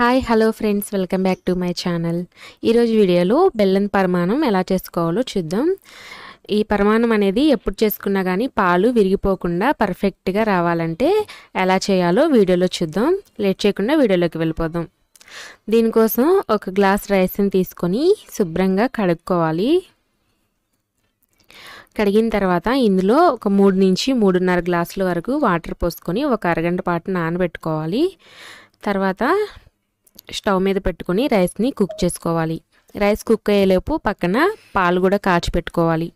hi hello friends welcome back to my channel ఈరోజు వీడియోలో బెల్లం పరమాణం ఎలా చేసుకోవాలో చూద్దాం ఈ పరమాణం అనేది ఎప్పుడు చేసుకున్నా కానీ పాలు విరిగిపోకుండా పర్ఫెక్ట్గా రావాలంటే ఎలా చేయాలో వీడియోలో చూద్దాం లేట్ చేయకుండా వీడియోలోకి వెళ్ళిపోదాం దీనికోసం ఒక గ్లాస్ రైస్ని తీసుకొని శుభ్రంగా కడుక్కోవాలి కడిగిన తర్వాత ఇందులో ఒక మూడు నుంచి మూడున్నర గ్లాసుల వరకు వాటర్ పోసుకొని ఒక అరగంట పాటు నానబెట్టుకోవాలి తర్వాత స్టవ్ మీద పెట్టుకుని రైస్ని కుక్ చేసుకోవాలి రైస్ కుక్ అయ్యేలోపు పక్కన పాలు కూడా కాచి పెట్టుకోవాలి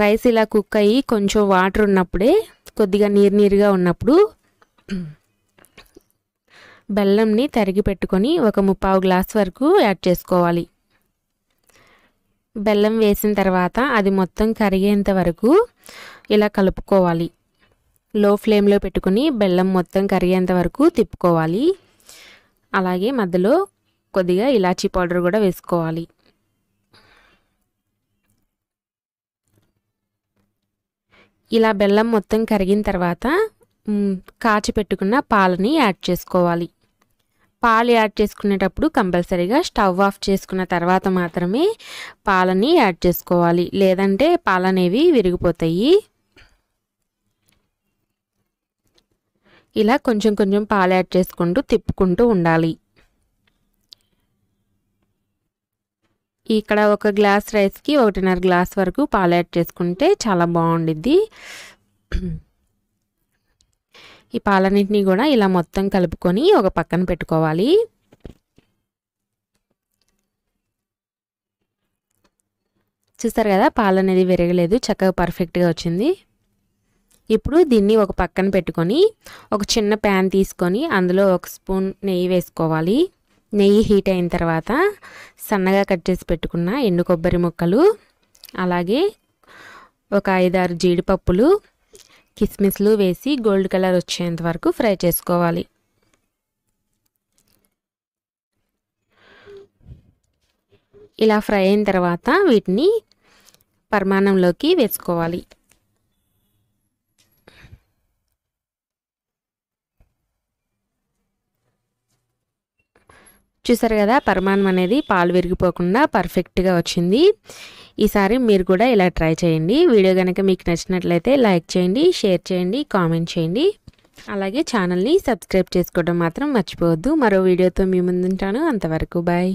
రైస్ ఇలా కుక్ అయ్యి కొంచెం వాటర్ ఉన్నప్పుడే కొద్దిగా నీరు నీరుగా ఉన్నప్పుడు బెల్లంని తరిగి పెట్టుకొని ఒక ముప్పావు గ్లాస్ వరకు యాడ్ చేసుకోవాలి బెల్లం వేసిన తర్వాత అది మొత్తం కరిగేంత వరకు ఇలా కలుపుకోవాలి లో ఫ్లేమ్లో పెట్టుకుని బెల్లం మొత్తం కరిగేంత వరకు తిప్పుకోవాలి అలాగే మధ్యలో కొద్దిగా ఇలాచీ పౌడర్ కూడా వేసుకోవాలి ఇలా బెల్లం మొత్తం కరిగిన తర్వాత కాచి పెట్టుకున్న పాలని యాడ్ చేసుకోవాలి పాలు యాడ్ చేసుకునేటప్పుడు కంపల్సరీగా స్టవ్ ఆఫ్ చేసుకున్న తర్వాత మాత్రమే పాలని యాడ్ చేసుకోవాలి లేదంటే పాలనేవి విరిగిపోతాయి ఇలా కొంచెం కొంచెం పాలు యాడ్ చేసుకుంటూ తిప్పుకుంటూ ఉండాలి ఇక్కడ ఒక గ్లాస్ రైస్కి ఒకటిన్నర గ్లాస్ వరకు పాలు యాడ్ చేసుకుంటే చాలా బాగుండిద్ది ఈ పాలన్నింటినీ కూడా ఇలా మొత్తం కలుపుకొని ఒక పక్కన పెట్టుకోవాలి చూస్తారు కదా పాలు అనేది విరగలేదు చక్కగా పర్ఫెక్ట్గా వచ్చింది ఇప్పుడు దీన్ని ఒక పక్కన పెట్టుకొని ఒక చిన్న ప్యాన్ తీసుకొని అందులో ఒక స్పూన్ నెయ్యి వేసుకోవాలి నెయ్యి హీట్ అయిన తర్వాత సన్నగా కట్ చేసి పెట్టుకున్న ఎండు కొబ్బరి ముక్కలు అలాగే ఒక ఐదారు జీడిపప్పులు కిస్మిస్లు వేసి గోల్డ్ కలర్ వచ్చేంత వరకు ఫ్రై చేసుకోవాలి ఇలా ఫ్రై అయిన తర్వాత వీటిని పరిమాణంలోకి వేసుకోవాలి చూసారు కదా పరిమాణం అనేది పాలు విరిగిపోకుండా పర్ఫెక్ట్గా వచ్చింది ఈసారి మీరు కూడా ఇలా ట్రై చేయండి వీడియో కనుక మీకు నచ్చినట్లయితే లైక్ చేయండి షేర్ చేయండి కామెంట్ చేయండి అలాగే ఛానల్ని సబ్స్క్రైబ్ చేసుకోవడం మాత్రం మర్చిపోవద్దు మరో వీడియోతో మీ ముందుంటాను అంతవరకు బాయ్